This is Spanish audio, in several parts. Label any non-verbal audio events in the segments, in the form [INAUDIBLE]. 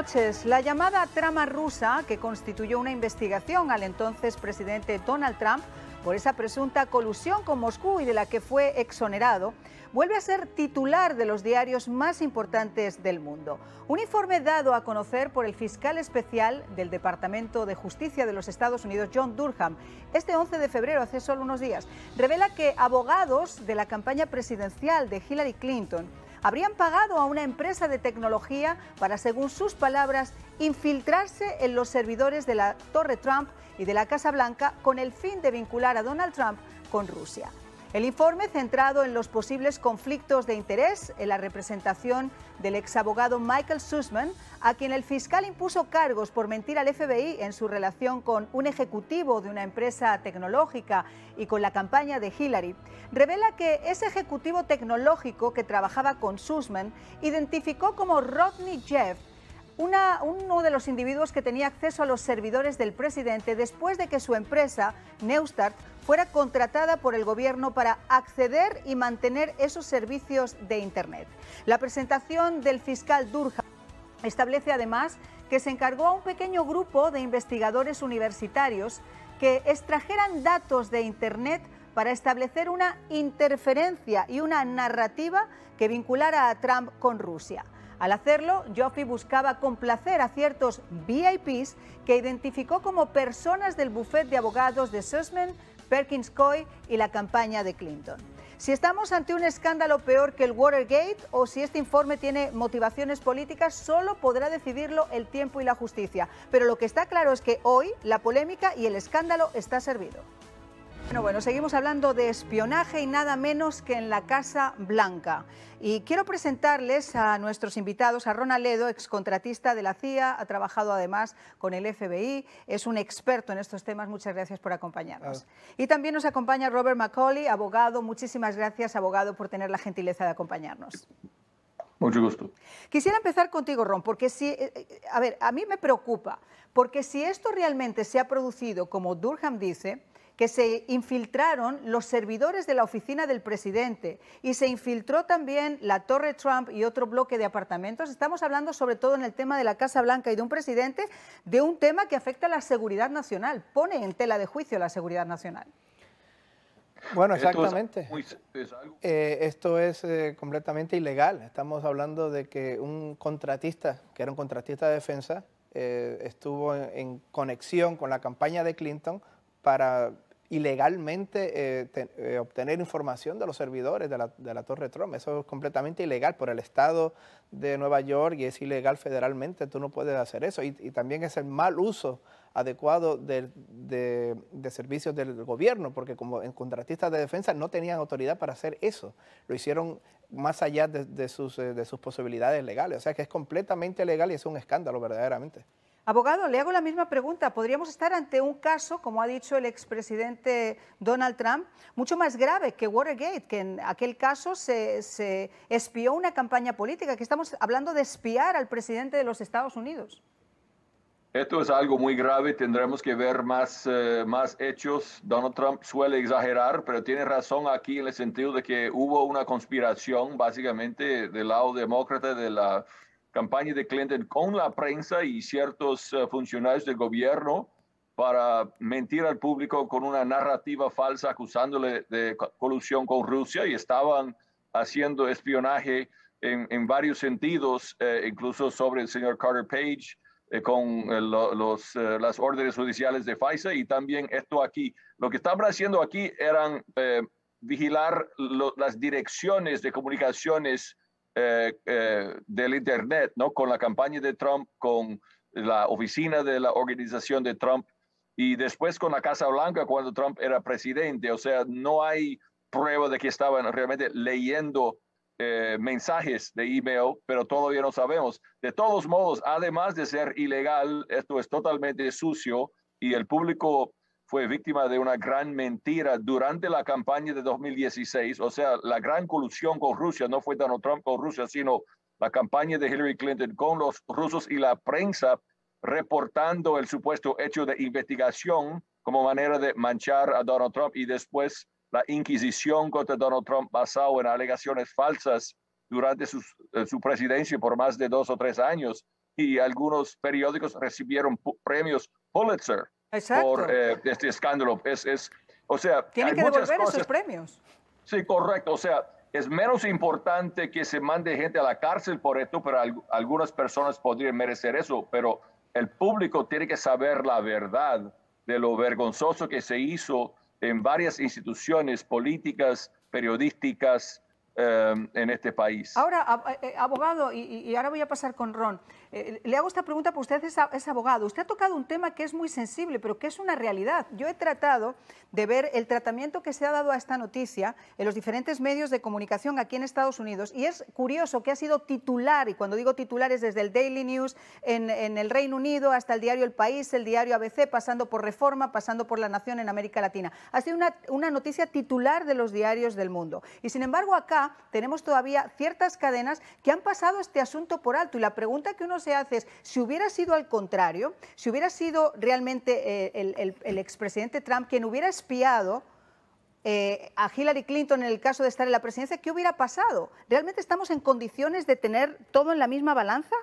noches. La llamada trama rusa, que constituyó una investigación al entonces presidente Donald Trump por esa presunta colusión con Moscú y de la que fue exonerado, vuelve a ser titular de los diarios más importantes del mundo. Un informe dado a conocer por el fiscal especial del Departamento de Justicia de los Estados Unidos, John Durham, este 11 de febrero, hace solo unos días, revela que abogados de la campaña presidencial de Hillary Clinton habrían pagado a una empresa de tecnología para, según sus palabras, infiltrarse en los servidores de la Torre Trump y de la Casa Blanca con el fin de vincular a Donald Trump con Rusia. El informe centrado en los posibles conflictos de interés en la representación del exabogado Michael Sussman, a quien el fiscal impuso cargos por mentir al FBI en su relación con un ejecutivo de una empresa tecnológica y con la campaña de Hillary, revela que ese ejecutivo tecnológico que trabajaba con Sussman identificó como Rodney Jeff uno de los individuos que tenía acceso a los servidores del presidente después de que su empresa, Neustart, fuera contratada por el gobierno para acceder y mantener esos servicios de Internet. La presentación del fiscal Durja establece además que se encargó a un pequeño grupo de investigadores universitarios que extrajeran datos de Internet para establecer una interferencia y una narrativa que vinculara a Trump con Rusia. Al hacerlo, Joffrey buscaba complacer a ciertos VIPs que identificó como personas del bufete de abogados de Sussman, Perkins Coy y la campaña de Clinton. Si estamos ante un escándalo peor que el Watergate o si este informe tiene motivaciones políticas, solo podrá decidirlo el tiempo y la justicia. Pero lo que está claro es que hoy la polémica y el escándalo está servido. Bueno, bueno, seguimos hablando de espionaje y nada menos que en la Casa Blanca. Y quiero presentarles a nuestros invitados, a Ron Aledo, excontratista de la CIA, ha trabajado además con el FBI, es un experto en estos temas, muchas gracias por acompañarnos. Y también nos acompaña Robert Macaulay, abogado, muchísimas gracias, abogado, por tener la gentileza de acompañarnos. Mucho gusto. Quisiera empezar contigo, Ron, porque si, eh, eh, a ver, a mí me preocupa, porque si esto realmente se ha producido, como Durham dice, que se infiltraron los servidores de la oficina del presidente y se infiltró también la Torre Trump y otro bloque de apartamentos. Estamos hablando sobre todo en el tema de la Casa Blanca y de un presidente de un tema que afecta a la seguridad nacional, pone en tela de juicio la seguridad nacional. Bueno, exactamente. esto es eh, eh, completamente ilegal. Estamos hablando de que un contratista, que era un contratista de defensa, eh, estuvo en conexión con la campaña de Clinton para ilegalmente eh, eh, obtener información de los servidores de la, de la, Torre Trump. Eso es completamente ilegal por el Estado de Nueva York y es ilegal federalmente. Tú no puedes hacer eso. Y, también es el mal uso adecuado de, servicios del gobierno, porque como contratistas de defensa no tenían autoridad para hacer eso. Lo hicieron más allá de, de sus, eh, posibilidades legales. O sea que es completamente ilegal y es un escándalo verdaderamente. Abogado, le hago la misma pregunta. ¿Podríamos estar ante un caso, como ha dicho el expresidente Donald Trump, mucho más grave que Watergate, que en aquel caso se, espió una campaña política, que estamos hablando de espiar al presidente de los Estados Unidos? Esto es algo muy grave, tendremos que ver más, eh, más hechos. Donald Trump suele exagerar, pero tiene razón aquí en el sentido de que hubo una conspiración básicamente del lado demócrata de la campaña de Clinton con la prensa y ciertos eh, funcionarios del gobierno para mentir al público con una narrativa falsa acusándole de colusión con Rusia y estaban haciendo espionaje en, en varios sentidos, eh, incluso sobre el señor Carter Page eh, con los, las órdenes judiciales de FISA y también esto aquí. Lo que estaban haciendo aquí eran vigilar las direcciones de comunicaciones eh, eh, del Internet, ¿no? Con la campaña de Trump, con la oficina de la organización de Trump y después con la Casa Blanca cuando Trump era presidente. O sea, no hay prueba de que estaban realmente leyendo eh, mensajes de email, pero todavía no sabemos. De todos modos, además de ser ilegal, esto es totalmente sucio y el público fue víctima de una gran mentira durante la campaña de 2016. O sea, la gran colusión con Rusia no fue Donald Trump con Rusia, sino la campaña de Hillary Clinton con los rusos y la prensa reportando el supuesto hecho de investigación como manera de manchar a Donald Trump y después la inquisición contra Donald Trump basado en alegaciones falsas durante eh, su presidencia por más de dos o tres años. Y algunos periódicos recibieron premios Pulitzer Exacto. por eh, este escándalo. Es, es, o sea, tienen que devolver esos premios. Sí, correcto. O sea, es menos importante que se mande gente a la cárcel por esto, pero algunas personas podrían merecer eso. Pero el público tiene que saber la verdad de lo vergonzoso que se hizo en varias instituciones políticas, periodísticas, eh, en este país. Ahora, eh, abogado, y, y, ahora voy a pasar con Ron, eh, eh, le hago esta pregunta porque usted es, abogado. Usted ha tocado un tema que es muy sensible, pero que es una realidad. Yo he tratado de ver el tratamiento que se ha dado a esta noticia en los diferentes medios de comunicación aquí en Estados Unidos y es curioso que ha sido titular, y cuando digo titular es desde el Daily News en, el Reino Unido hasta el diario El País, el diario ABC, pasando por Reforma, pasando por La Nación en América Latina. Ha sido una, una noticia titular de los diarios del mundo. Y sin embargo acá tenemos todavía ciertas cadenas que han pasado este asunto por alto y la pregunta que uno se hace si hubiera sido al contrario, si hubiera sido realmente eh, el, el, el expresidente Trump quien hubiera espiado eh, a Hillary Clinton en el caso de estar en la presidencia, ¿qué hubiera pasado? ¿Realmente estamos en condiciones de tener todo en la misma balanza?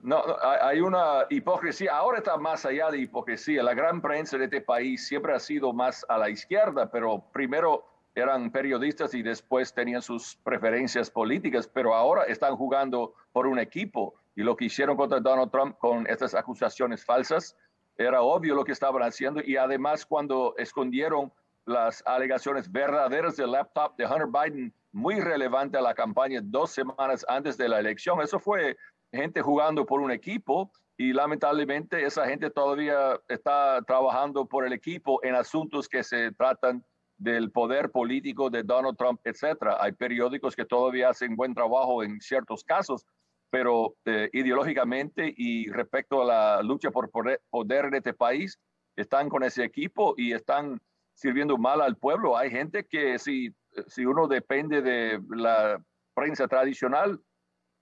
No, no, hay una hipocresía. Ahora está más allá de hipocresía. La gran prensa de este país siempre ha sido más a la izquierda, pero primero eran periodistas y después tenían sus preferencias políticas, pero ahora están jugando por un equipo. Y lo que hicieron contra Donald Trump con estas acusaciones falsas era obvio lo que estaban haciendo. Y además cuando escondieron las alegaciones verdaderas del laptop de Hunter Biden, muy relevante a la campaña dos semanas antes de la elección, eso fue gente jugando por un equipo y lamentablemente esa gente todavía está trabajando por el equipo en asuntos que se tratan del poder político de Donald Trump, etcétera. Hay periódicos que todavía hacen buen trabajo en ciertos casos, pero eh, ideológicamente y respecto a la lucha por poder de este país, están con ese equipo y están sirviendo mal al pueblo. Hay gente que si, si uno depende de la prensa tradicional,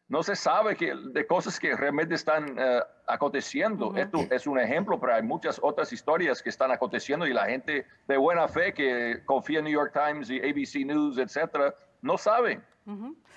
no se sabe que, de cosas que realmente están eh, aconteciendo. Esto es un ejemplo, pero hay muchas otras historias que están aconteciendo y la gente de buena fe que confía en New York Times y ABC News, etcétera, no sabe.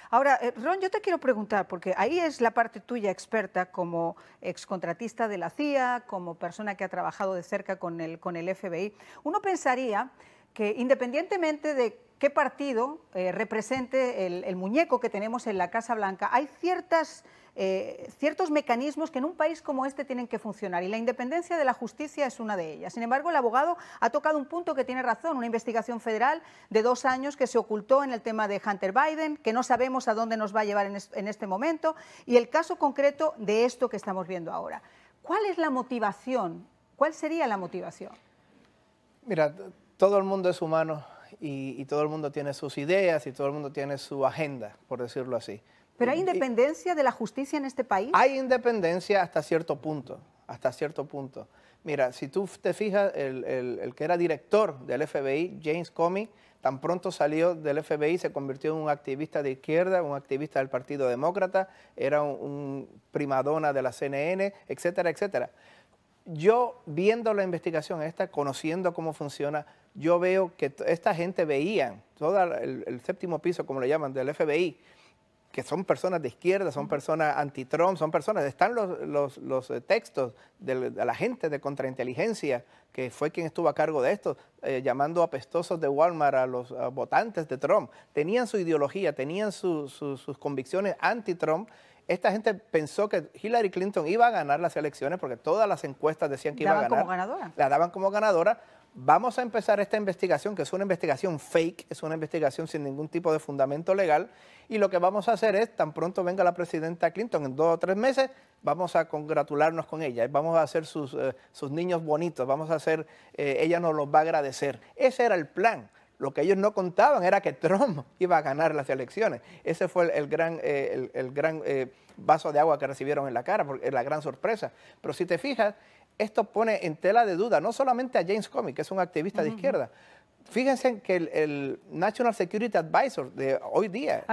Ahora, eh, Ron, yo te quiero preguntar, porque ahí es la parte tuya experta como excontratista de la CIA, como persona que ha trabajado de cerca con el, con el FBI. Uno pensaría que independientemente de qué partido eh, represente el, muñeco que tenemos en la Casa Blanca. Hay ciertas, eh, ciertos mecanismos que en un país como este tienen que funcionar y la independencia de la justicia es una de ellas. Sin embargo, el abogado ha tocado un punto que tiene razón, una investigación federal de dos años que se ocultó en el tema de Hunter Biden, que no sabemos a dónde nos va a llevar en este momento, y el caso concreto de esto que estamos viendo ahora. ¿Cuál es la motivación? ¿Cuál sería la motivación? Mira, todo el mundo es humano y, todo el mundo tiene sus ideas y todo el mundo tiene su agenda, por decirlo así. ¿Pero hay independencia de la justicia en este país? Hay independencia hasta cierto punto, hasta cierto punto. Mira, si tú te fijas, el, que era director del FBI, James Comey, tan pronto salió del FBI, se convirtió en un activista de izquierda, un activista del Partido Demócrata, era un, un primadona de la CNN, etcétera, etcétera yo viendo la investigación esta, conociendo cómo funciona, yo veo que esta gente veía todo el, séptimo piso, como le llaman, del FBI, que son personas de izquierda, son personas anti-Trump, son personas, están los, eh, textos de, la gente de contrainteligencia, que fue quien estuvo a cargo de esto, eh, llamando apestosos de Walmart a los votantes de Trump. Tenían su ideología, tenían sus convicciones anti-Trump esta gente pensó que Hillary Clinton iba a ganar las elecciones porque todas las encuestas decían que iba a ganar. La daban como ganadora. La daban como ganadora. Vamos a empezar esta investigación, que es una investigación fake, es una investigación sin ningún tipo de fundamento legal, y lo que vamos a hacer es, tan pronto venga la presidenta Clinton, en dos o tres meses, vamos a congratularnos con ella, vamos a hacer sus, eh, niños bonitos, vamos a hacer, eh, ella nos los va a agradecer. Ese era el plan. Lo que ellos no contaban era que Trump [LAUGHS] iba a ganar las elecciones. Ese fue el, gran, el, gran eh, eh, vaso de agua que recibieron en la cara, la gran sorpresa. Pero si te fijas, esto pone en tela de duda no solamente a James Comey, que es un activista de izquierda, Fíjense que el, National Security Advisor de hoy día.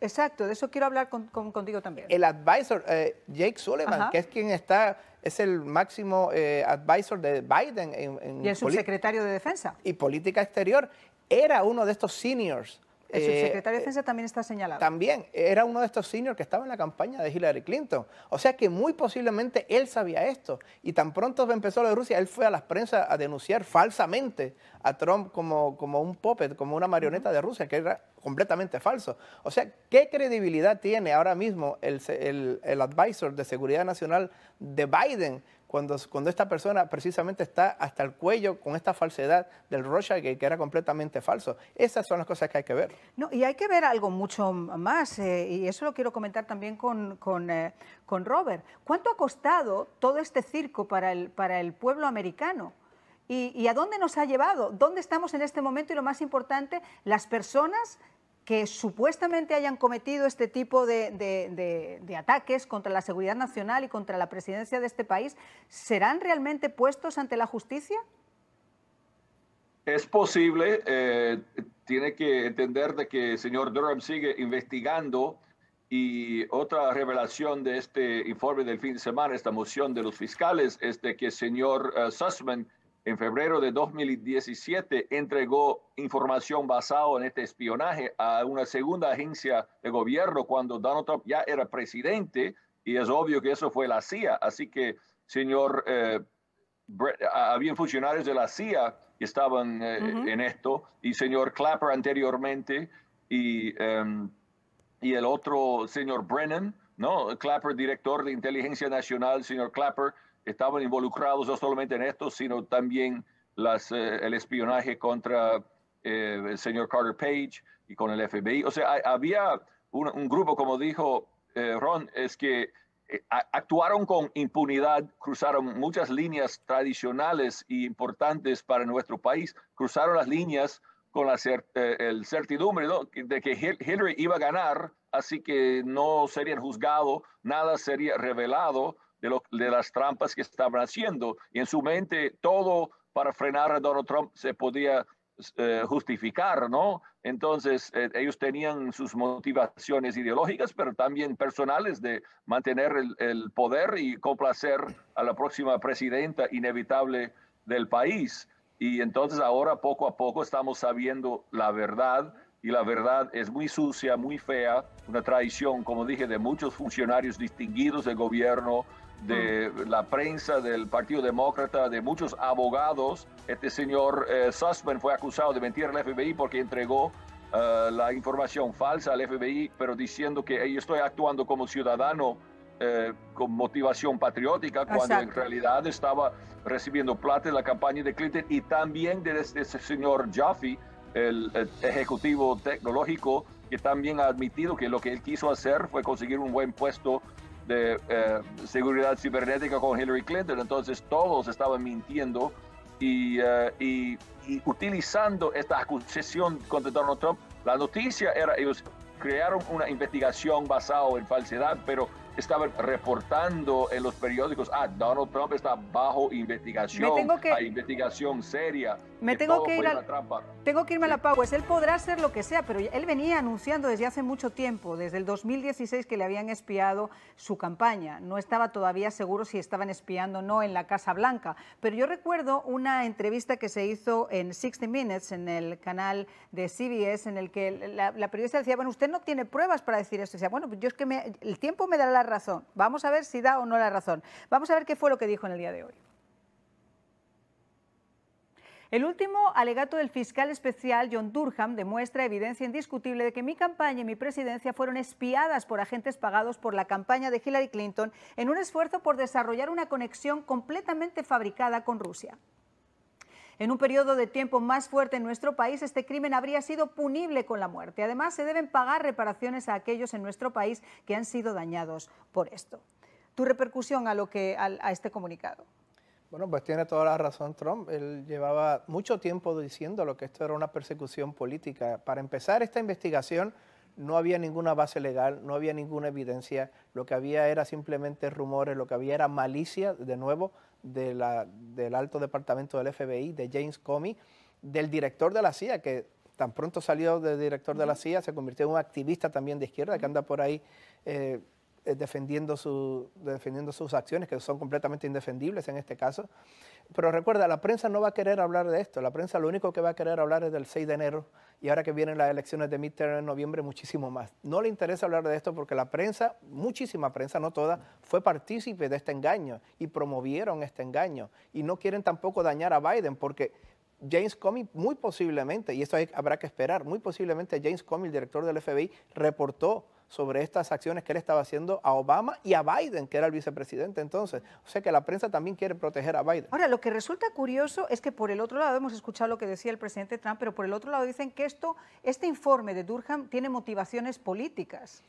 exacto, de eso quiero hablar con, contigo también. El advisor, eh, Jake Sullivan, que es quien está, es el máximo advisor de Biden. En, en y el secretario de Defensa. Y política exterior era uno de estos seniors. El eh, subsecretario de eh, también está señalado. También, era uno de estos seniors que estaba en la campaña de Hillary Clinton. O sea que muy posiblemente él sabía esto. Y tan pronto empezó lo de Rusia, él fue a las prensas a denunciar falsamente a Trump como, como un puppet, como una marioneta de Rusia, que era completamente falso. O sea, ¿qué credibilidad tiene ahora mismo el, el, el advisor de seguridad nacional de Biden cuando, esta persona precisamente está hasta el cuello con esta falsedad del Rocha que, era completamente falso. Esas son las cosas que hay que ver. No, y hay que ver algo mucho más, eh, y eso lo quiero comentar también con, con, eh, con, Robert. ¿Cuánto ha costado todo este circo para el, para el pueblo americano? ¿Y, ¿Y, a dónde nos ha llevado? ¿Dónde estamos en este momento? Y lo más importante, las personas que supuestamente hayan cometido este tipo de, ataques contra la seguridad nacional y contra la presidencia de este país, ¿serán realmente puestos ante la justicia? Es posible, eh, tiene que entender de que el señor Durham sigue investigando y otra revelación de este informe del fin de semana, esta moción de los fiscales, es de que el señor eh, Sussman en febrero de 2017 entregó información basada en este espionaje a una segunda agencia de gobierno cuando Donald Trump ya era presidente y es obvio que eso fue la CIA. Así que, señor, eh, ah, habían funcionarios de la CIA que estaban eh, en esto y señor Clapper anteriormente y, em, y el otro señor Brennan. ¿no? Clapper, director de Inteligencia Nacional, señor Clapper, estaban involucrados no solamente en esto, sino también las, eh, el espionaje contra eh, el señor Carter Page y con el FBI. O sea, había un, grupo, como dijo eh, Ron, es que actuaron con impunidad, cruzaron muchas líneas tradicionales y e importantes para nuestro país, cruzaron las líneas con la el certidumbre de que Hillary iba a ganar, así que no serían juzgados, nada sería revelado de, las trampas que estaban haciendo. Y en su mente todo para frenar a Donald Trump se podía eh, justificar, ¿no? Entonces, eh, ellos tenían sus motivaciones ideológicas, pero también personales de mantener el, el, poder y complacer a la próxima presidenta inevitable del país. Y entonces ahora poco a poco estamos sabiendo la verdad y la verdad es muy sucia, muy fea, una traición, como dije, de muchos funcionarios distinguidos del gobierno, de la prensa del Partido Demócrata, de muchos abogados. Este señor eh, Sussman fue acusado de mentir al FBI porque entregó eh, la información falsa al FBI, pero diciendo que yo estoy actuando como ciudadano eh, con motivación patriótica, cuando en realidad estaba recibiendo plata de la campaña de Clinton y también de este, este señor Jaffe, el ejecutivo tecnológico, que también ha admitido que lo que él quiso hacer fue conseguir un buen puesto de eh, seguridad cibernética con Hillary Clinton, entonces todos estaban mintiendo eh, y, y, utilizando esta acusación contra Donald Trump. La noticia era, ellos crearon una investigación basada en falsedad, pero estaba reportando en los periódicos, ah, Donald Trump está bajo investigación, tengo que, hay investigación seria. Me tengo que ir a, tengo que irme a la Powers, pues él podrá hacer lo que sea, pero él venía anunciando desde hace mucho tiempo, desde el 2016 que le habían espiado su campaña. No estaba todavía seguro si estaban espiando o no en la Casa Blanca, pero yo recuerdo una entrevista que se hizo en 60 Minutes, en el canal de CBS, en el que la, periodista decía, bueno, usted no tiene pruebas para decir esto. decía, bueno, pues yo es que el tiempo me da la razón. Vamos a ver si da o no la razón. Vamos a ver qué fue lo que dijo en el día de hoy. El último alegato del fiscal especial John Durham demuestra evidencia indiscutible de que mi campaña y mi presidencia fueron espiadas por agentes pagados por la campaña de Hillary Clinton en un esfuerzo por desarrollar una conexión completamente fabricada con Rusia. En un periodo de tiempo más fuerte en nuestro país, este crimen habría sido punible con la muerte. Además, se deben pagar reparaciones a aquellos en nuestro país que han sido dañados por esto. ¿Tu repercusión a, lo que, a, este comunicado? Bueno, pues tiene toda la razón Trump. Él llevaba mucho tiempo lo que esto era una persecución política. Para empezar esta investigación no había ninguna base legal, no había ninguna evidencia. Lo que había era simplemente rumores, lo que había era malicia, de nuevo, de la, del alto departamento del FBI, de James Comey, del director de la CIA, que tan pronto salió de director de la CIA, se convirtió en un activista también de izquierda, que anda por ahí eh, eh, defendiendo, defendiendo sus acciones, que son completamente indefendibles en este caso. Pero recuerda, la prensa no va a querer hablar de esto. La prensa lo único que va a querer hablar es del 6 de enero y ahora que vienen las elecciones de midterm en noviembre, muchísimo más. No le interesa hablar de esto porque la prensa, muchísima prensa, no toda, fue partícipe de este engaño y promovieron este engaño. Y no quieren tampoco dañar a Biden porque James Comey muy posiblemente, y esto habrá que esperar, muy posiblemente James Comey, el director del FBI, reportó sobre estas acciones que él estaba haciendo a Obama y a Biden, que era el vicepresidente entonces. O sea que la prensa también quiere proteger a Biden. Ahora, lo que resulta curioso es que por el otro lado, hemos escuchado lo que decía el presidente Trump, pero por el otro lado dicen que esto, este informe de Durham tiene motivaciones políticas.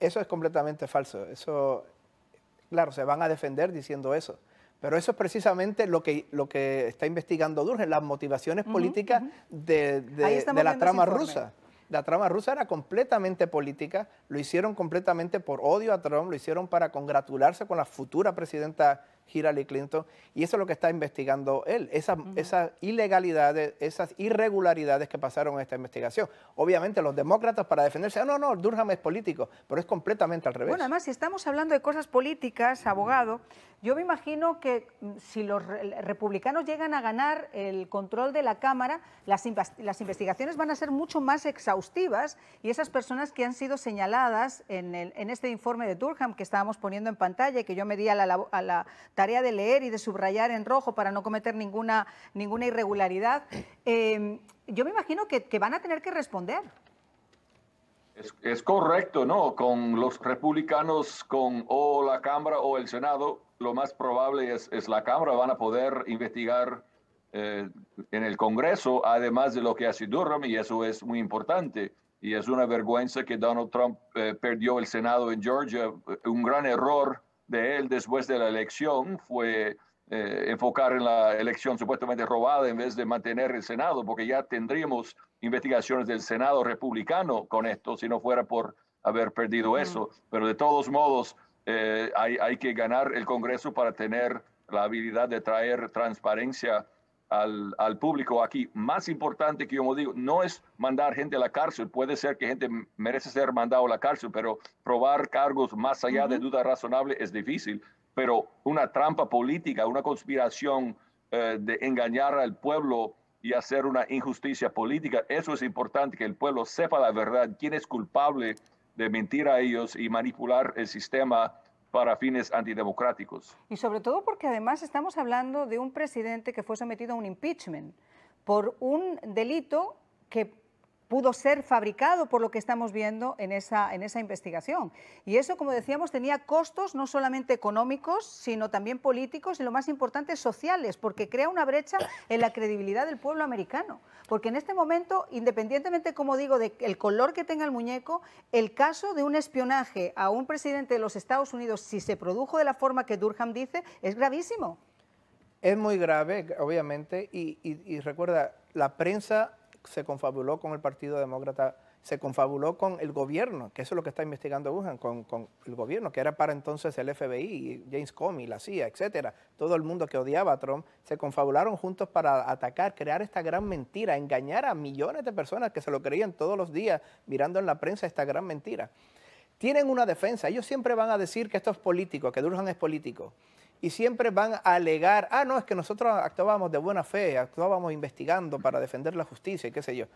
Eso es completamente falso. Eso, claro, se van a defender diciendo eso. Pero eso es precisamente lo que, lo que está investigando Durham las motivaciones políticas de la trama rusa la trama rusa era completamente política, lo hicieron completamente por odio a Trump, lo hicieron para congratularse con la futura presidenta Hillary Clinton, y eso es lo que está investigando él, esas, ilegalidades, esas irregularidades que pasaron en esta investigación. Obviamente los demócratas para defenderse, ah, no, no, Durham es político, pero es completamente al revés. Bueno, además, si estamos hablando de cosas políticas, abogado, yo me imagino que mm, si los republicanos llegan a ganar el control de la Cámara, las, las investigaciones van a ser mucho más exhaustivas y esas personas que han sido señaladas en, el, en este informe de Durham que estábamos poniendo en pantalla y que yo me di a la tarea de leer y de subrayar en rojo para no cometer ninguna, ninguna irregularidad, eh, yo me imagino que, van a tener que responder. Es, correcto, ¿no? Con los republicanos, con o la Cámara o el Senado, lo más probable es, la Cámara, van a poder investigar eh, en el Congreso, además de lo que hace Durham, y eso es muy importante. Y es una vergüenza que Donald Trump eh, perdió el Senado en Georgia, un gran error de él después de la elección fue eh, enfocar en la elección supuestamente robada en vez de mantener el Senado, porque ya tendríamos investigaciones del Senado republicano con esto si no fuera por haber perdido eso. Pero de todos modos, eh, hay, hay, que ganar el Congreso para tener la habilidad de traer transparencia al, público aquí. Más importante que yo digo, no es mandar gente a la cárcel. Puede ser que gente merece ser mandado a la cárcel, pero probar cargos más allá de duda razonable es difícil. Pero una trampa política, una conspiración eh, de engañar al pueblo y hacer una injusticia política, eso es importante, que el pueblo sepa la verdad, quién es culpable de mentir a ellos y manipular el sistema para fines antidemocráticos. Y sobre todo porque además estamos hablando de un presidente que fue sometido a un impeachment por un delito que pudo ser fabricado por lo que estamos viendo en esa, en esa investigación. Y eso, como decíamos, tenía costos no solamente económicos, sino también políticos y lo más importante, sociales, porque crea una brecha en la credibilidad del pueblo americano. Porque en este momento, independientemente, como digo, del color que tenga el muñeco, el caso de un espionaje a un presidente de los Estados Unidos, si se produjo de la forma que Durham dice, es gravísimo. Es muy grave, obviamente, y recuerda, la prensa se confabuló con el Partido Demócrata, se confabuló con el gobierno, que eso es lo que está investigando Wuhan, con, el gobierno, que era para entonces el FBI, James Comey, la CIA, etcétera. Todo el mundo que odiaba a Trump, se confabularon juntos para atacar, crear esta gran mentira, engañar a millones de personas que se lo creían todos los días mirando en la prensa esta gran mentira. Tienen una defensa, ellos siempre van a decir que esto es político, que Durhan es político y siempre van a alegar, ah, no, es que nosotros actuábamos de buena fe, actuábamos investigando para defender la justicia y qué sé yo.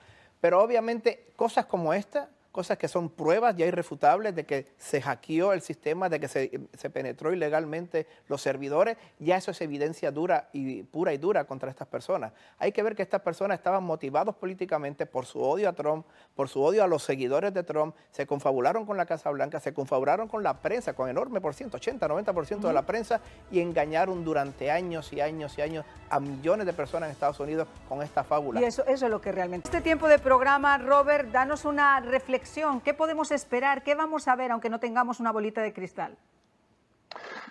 Pero obviamente cosas como esta cosas que son pruebas ya irrefutables de que se hackeó el sistema, de que se, penetró ilegalmente los servidores, ya eso es evidencia dura y pura y dura contra estas personas. Hay que ver que estas personas estaban motivados políticamente por su odio a Trump, por su odio a los seguidores de Trump, se confabularon con la Casa Blanca, se confabularon con la prensa, con enorme por ciento, 80, 90% ciento de la prensa y engañaron durante años y años y años a millones de personas en Estados Unidos con esta fábula. Y eso, eso es lo que realmente... Este tiempo de programa, Robert, danos una reflexión ¿Qué podemos esperar? ¿Qué vamos a ver aunque no tengamos una bolita de cristal?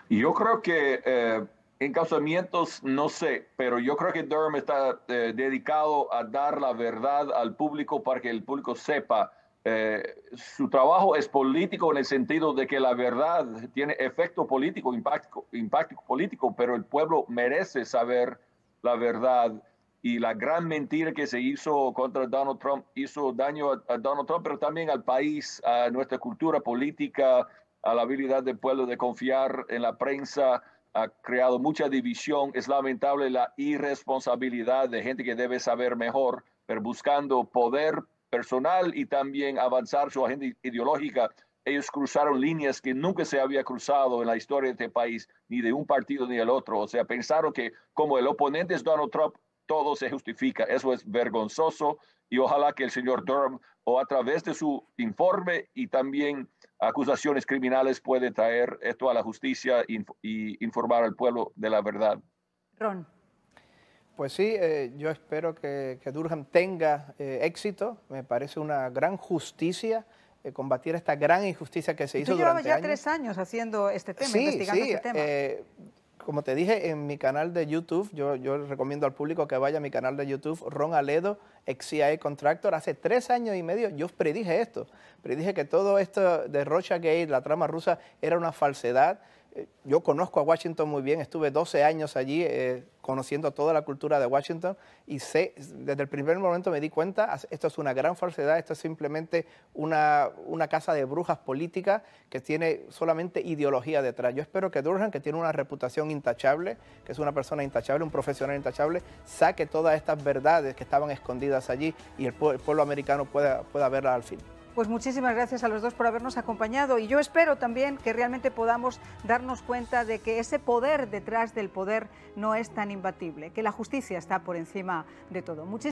Yo creo que eh, en casamientos no sé, pero yo creo que Durham está eh, dedicado a dar la verdad al público para que el público sepa. Eh, su trabajo es político en el sentido de que la verdad tiene efecto político, impacto, impacto político, pero el pueblo merece saber la verdad y la gran mentira que se hizo contra Donald Trump hizo daño a, Donald Trump, pero también al país, a nuestra cultura política, a la habilidad del pueblo de confiar en la prensa, ha creado mucha división. Es lamentable la irresponsabilidad de gente que debe saber mejor, pero buscando poder personal y también avanzar su agenda ideológica. Ellos cruzaron líneas que nunca se había cruzado en la historia de este país, ni de un partido ni del otro. O sea, pensaron que como el oponente es Donald Trump, todo se justifica. Eso es vergonzoso y ojalá que el señor Durham o a través de su informe y también acusaciones criminales puede traer esto a la justicia y, informar al pueblo de la verdad. Ron. Pues sí, eh, yo espero que, Durham tenga eh, éxito. Me parece una gran justicia eh, combatir esta gran injusticia que se hizo. Tú durante ya tres años haciendo este tema, investigando sí, este tema como te dije, en mi canal de YouTube, yo, recomiendo al público que vaya a mi canal de YouTube, Ron Aledo, ex CIA e Contractor. Hace tres años y medio yo predije esto. Predije que todo esto de Rocha Gate, la trama rusa, era una falsedad yo conozco a Washington muy bien, estuve 12 años allí eh, conociendo toda la cultura de Washington y sé, desde el primer momento me di cuenta, esto es una gran falsedad, esto es simplemente una, casa de brujas políticas que tiene solamente ideología detrás. Yo espero que Durham, que tiene una reputación intachable, que es una persona intachable, un profesional intachable, saque todas estas verdades que estaban escondidas allí y el, pueblo, americano pueda, pueda verlas al fin. Pues muchísimas gracias a los dos por habernos acompañado y yo espero también que realmente podamos darnos cuenta de que ese poder detrás del poder no es tan imbatible, que la justicia está por encima de todo.